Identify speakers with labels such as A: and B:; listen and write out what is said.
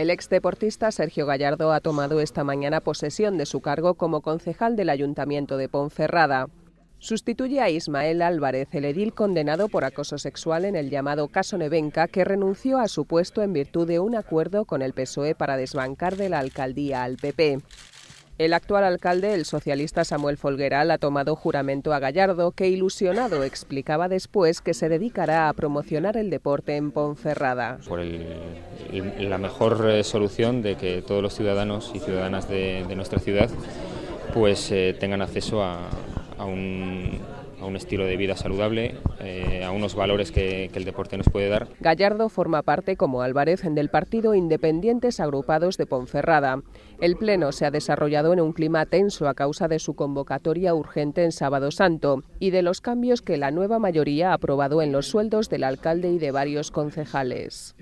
A: El ex deportista Sergio Gallardo ha tomado esta mañana posesión de su cargo como concejal del Ayuntamiento de Ponferrada. Sustituye a Ismael Álvarez, el edil condenado por acoso sexual en el llamado caso Nevenca, que renunció a su puesto en virtud de un acuerdo con el PSOE para desbancar de la alcaldía al PP. El actual alcalde, el socialista Samuel Folgueral, ha tomado juramento a Gallardo, que ilusionado explicaba después que se dedicará a promocionar el deporte en Ponferrada.
B: Por la mejor eh, solución de que todos los ciudadanos y ciudadanas de, nuestra ciudad pues eh, tengan acceso a, a un a un estilo de vida saludable, eh, a unos valores que, que, el deporte nos puede dar.
A: Gallardo forma parte, como Álvarez, del partido Independientes Agrupados de Ponferrada. El pleno se ha desarrollado en un clima tenso a causa de su convocatoria urgente en Sábado Santo y de los cambios que la nueva mayoría ha aprobado en los sueldos del alcalde y de varios concejales.